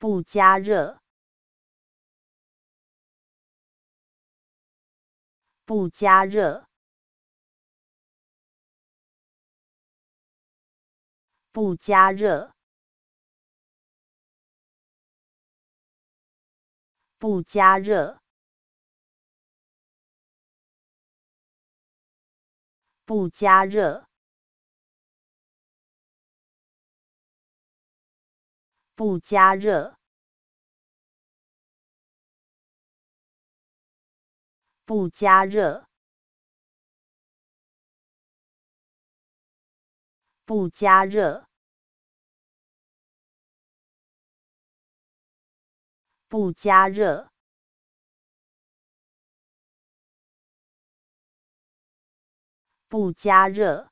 不加热。不加热。不加热。不加热。不加热。不加热。不加热，不加热，不加热，不加热。